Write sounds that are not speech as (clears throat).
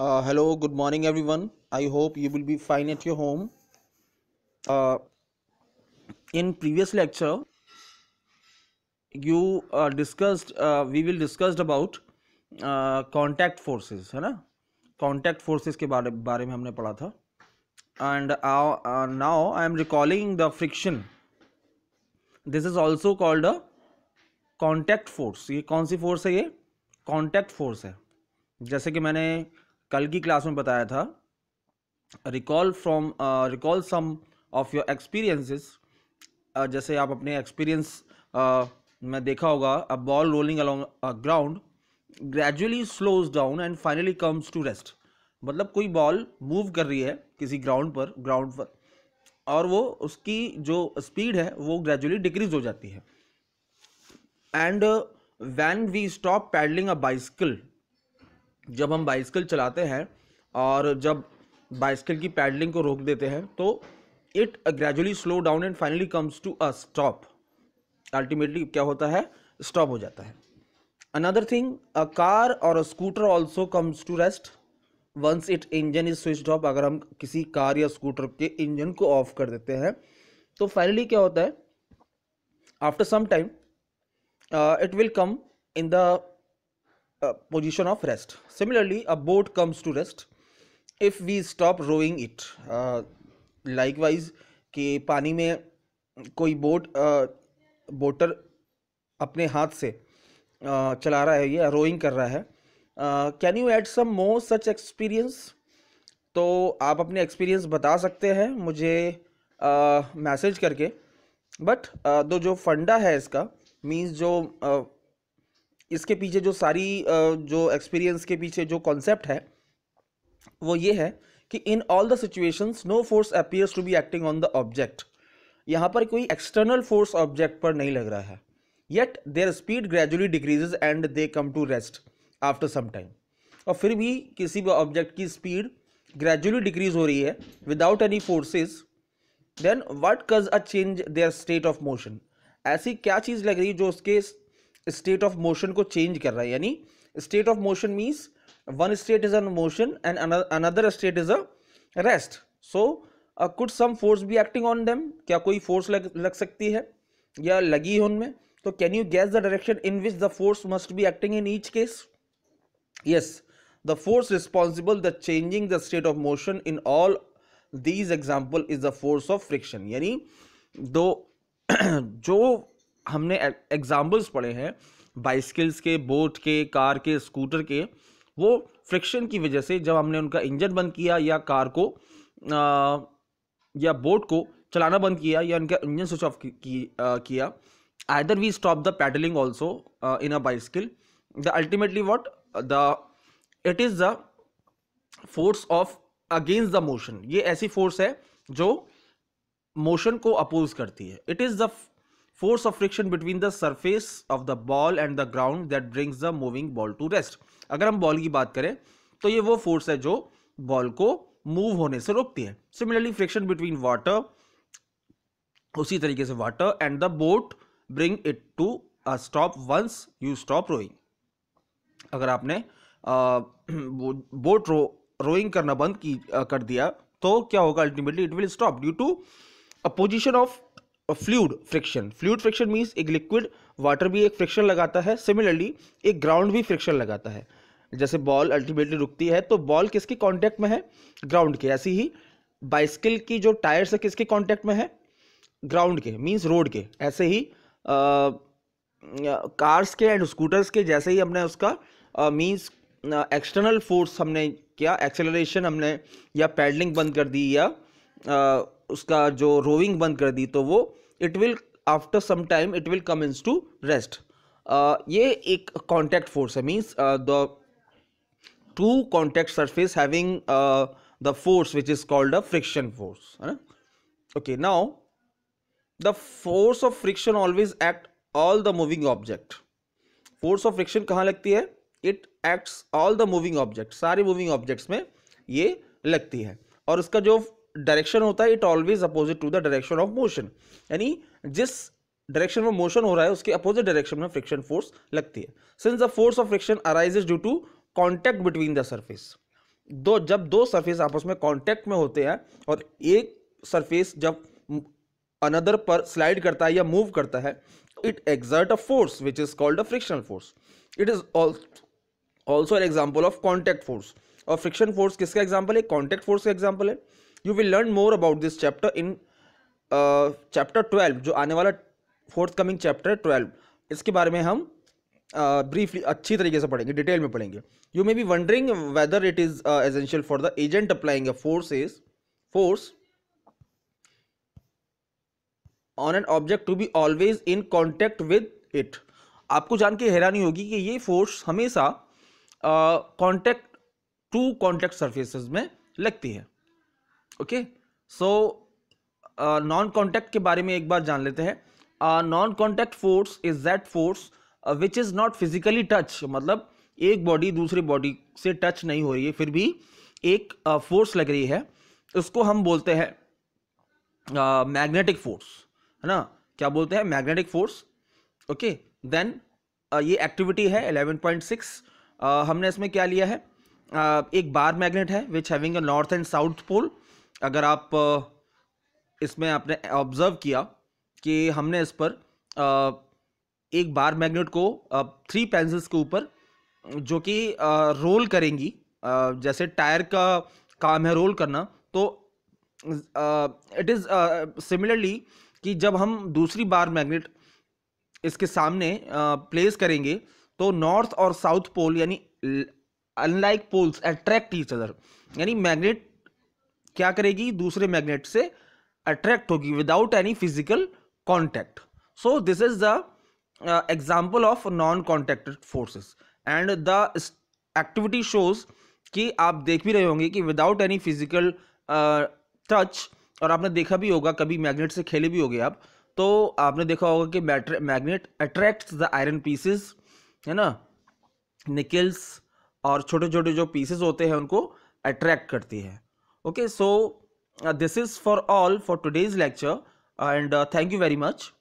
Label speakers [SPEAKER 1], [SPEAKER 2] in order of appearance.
[SPEAKER 1] hello good morning everyone I hope you will be fine at your home in previous lecture you discussed we will discussed about contact forces है ना contact forces के बारे बारे में हमने पढ़ा था and now I am recalling the friction this is also called a contact force ये कौन सी फोर्स है ये कॉन्टैक्ट फोर्स है जैसे कि मैंने कल की क्लास में बताया था recall from recall some of your experiences जैसे आप अपने एक्सपीरियंस uh, में देखा होगा a ball rolling along ground gradually slows down and finally comes to rest मतलब कोई बॉल मूव कर रही है किसी ग्राउंड पर ग्राउंड पर और वो उसकी जो स्पीड है वो ग्रेजुअली डिक्रीज हो जाती है and when we stop pedalling a bicycle जब हम बाइसाइकिल चलाते हैं और जब बाइसाइकिल की पैडलिंग को रोक देते हैं तो it gradually slow down and finally comes to a stop ultimately क्या होता है स्टॉप हो जाता है अनदर थिंग अ कार और a scooter also comes to rest once it engine is switch off अगर हम किसी कार या स्कूटर के इंजन को ऑफ कर देते हैं तो फाइनली क्या होता है after some time it will come in the position of rest similarly a boat comes to rest if we stop rowing it uh, likewise कि पानी में कोई बोट बोटर uh, अपने हाथ से uh, चला रहा है या रोइंग कर रहा है can you add some more such experience तो आप अपने एक्सपीरियंस बता सकते हैं मुझे मैसेज करके बट दो तो जो फंडा है इसका मीन्स जो इसके पीछे जो सारी जो एक्सपीरियंस के पीछे जो कॉन्सेप्ट है वो ये है कि in all the situations no force appears to be acting on the object यहाँ पर कोई एक्सटर्नल फोर्स ऑब्जेक्ट पर नहीं लग रहा है yet their speed gradually decreases and they come to rest after some time और फिर भी किसी भी ऑब्जेक्ट की स्पीड ग्रेजुअली डिक्रीज हो रही है without any forces then what cause a change their state of motion ऐसी क्या चीज़ लग रही है जो उसके स्टेट ऑफ मोशन को चेंज कर रहा है यानी state of motion means one state is a motion and another state is a rest so could some force be acting on them क्या कोई फोर्स लग लग सकती है या लगी है उनमें तो can you guess the direction in which the force must be acting in each case yes the force responsible the changing the state of motion in all these example is the force of friction यानी दो (clears throat) जो हमने examples e- पढ़े हैं बाइस्किल्स के boat के car के scooter के वो फ्रिक्शन की वजह से जब हमने उनका इंजन बंद किया या कार को आ, या बोट को चलाना बंद किया या उनका इंजन स्विच ऑफ किया either we stop the pedalling also in a bicycle the ultimately what the it is the force of against the motion ये ऐसी फोर्स है जो मोशन को अपोज करती है इट इज़ द force of friction between the surface of the ball and the ground that brings the moving ball to rest अगर हम बॉल की बात करें तो ये वो फोर्स है जो बॉल को मूव होने से रोकती है सिमिलरली फ्रिक्शन बिटवीन वाटर उसी तरीके से water and the boat bring it to stop once you stop rowing अगर आपने आ, बोट रो रोइंग करना बंद की आ, कर दिया तो क्या होगा ultimately it will stop due to a position of fluid friction fluid friction means एक लिक्विड वाटर भी एक फ्रिक्शन लगाता है सिमिलरली एक ग्राउंड भी फ्रिक्शन लगाता है जैसे बॉल अल्टीमेटली रुकती है तो बॉल किसके कॉन्टैक्ट में है ग्राउंड के ऐसी ही बाइस्किल की जो टायर्स है किसके कॉन्टैक्ट में है ग्राउंड के मीन्स रोड के ऐसे ही कार्स के एंड स्कूटर्स के जैसे ही हमने उसका मीन्स एक्सटर्नल फोर्स हमने किया एक्सेलरेशन हमने या पैडलिंग बंद कर दी या उसका जो रोविंग बंद कर दी तो वो it will after some time it will come in to rest ये एक कॉन्टैक्ट फोर्स है means the two contact surface having the force which is called a friction force है ना okay now the force of friction always act all the moving object force of friction कहाँ लगती है it acts all the moving object सारे moving objects में ये लगती है और उसका जो डायरेक्शन होता है it always opposite to the direction of motion यानी जिस डायरेक्शन में मोशन हो रहा है उसके अपोजिट डायरेक्शन में फ्रिक्शन फोर्स लगती है since the force of friction arises due to contact between the surface दो जब दो सर्फेस आपस में कॉन्टैक्ट में होते हैं और एक सर्फेस जब अनदर पर स्लाइड करता है या मूव करता है it exert a force which is called a frictional force it is also an example of contact force और फ्रिक्शन फोर्स किसका एग्जाम्पल है कॉन्टैक्ट फोर्स का एग्जाम्पल है you will learn more about this chapter in chapter twelve जो आने वाला fourth coming chapter twelve इसके बारे में हम ब्रीफली uh, अच्छी तरीके से पढ़ेंगे डिटेल में पढ़ेंगे you may be wondering whether it is essential for the agent applying force is force on an object to be always in contact with it आपको जान के हैरानी होगी कि ये फोर्स हमेशा कॉन्टैक्ट टू कॉन्टेक्ट सर्फेसिस में लगती है ओके सो नॉन कॉन्टैक्ट के बारे में एक बार जान लेते हैं non contact force is that force which is not physically touch मतलब एक बॉडी दूसरी बॉडी से टच नहीं हो रही है फिर भी एक फोर्स uh, लग रही है उसको हम बोलते हैं मैग्नेटिक uh, फोर्स है ना क्या बोलते हैं मैग्नेटिक फोर्स ओके देन ये एक्टिविटी है 11.6 uh, हमने इसमें क्या लिया है uh, एक बार मैग्नेट है which having a north and south pole अगर आप इसमें आपने ऑब्ज़र्व किया कि हमने इस पर एक बार मैग्नेट को थ्री पेंसिल्स के ऊपर जो कि रोल करेंगी जैसे टायर का काम है रोल करना तो इट इज़ सिमिलरली कि जब हम दूसरी बार मैग्नेट इसके सामने प्लेस करेंगे तो नॉर्थ और साउथ पोल यानी unlike poles attract each other यानी मैग्नेट क्या करेगी दूसरे मैग्नेट से अट्रैक्ट होगी without any physical contact so this is the example of non contacted forces and the activity shows कि आप देख भी रहे होंगे कि विदाउट एनी फिजिकल टच और आपने देखा भी होगा कभी मैग्नेट से खेले भी होगे आप तो आपने देखा होगा कि magnet attract the iron pieces है ना निकल्स और छोटे छोटे जो पीसेस होते हैं उनको अट्रैक्ट करती है okay so uh, this is for all for today's lecture and uh, thank you very much